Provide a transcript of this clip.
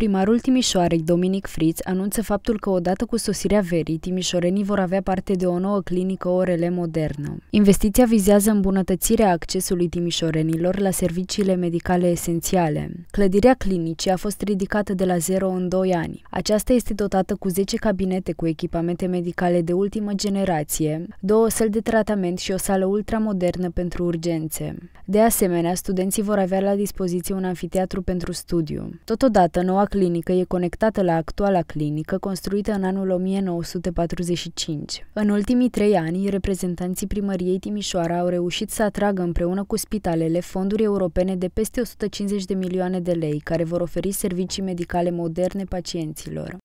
Primarul Timișoarei, Dominic Friț, anunță faptul că odată cu sosirea verii, timișorenii vor avea parte de o nouă clinică orele modernă. Investiția vizează îmbunătățirea accesului timișorenilor la serviciile medicale esențiale. Clădirea clinicii a fost ridicată de la zero în 2 ani. Aceasta este dotată cu 10 cabinete cu echipamente medicale de ultimă generație, două săli de tratament și o sală ultramodernă pentru urgențe. De asemenea, studenții vor avea la dispoziție un anfiteatru pentru studiu. Totodată, noua clinică e conectată la actuala clinică construită în anul 1945. În ultimii trei ani, reprezentanții primăriei Timișoara au reușit să atragă împreună cu spitalele fonduri europene de peste 150 de milioane de lei, care vor oferi servicii medicale moderne pacienților.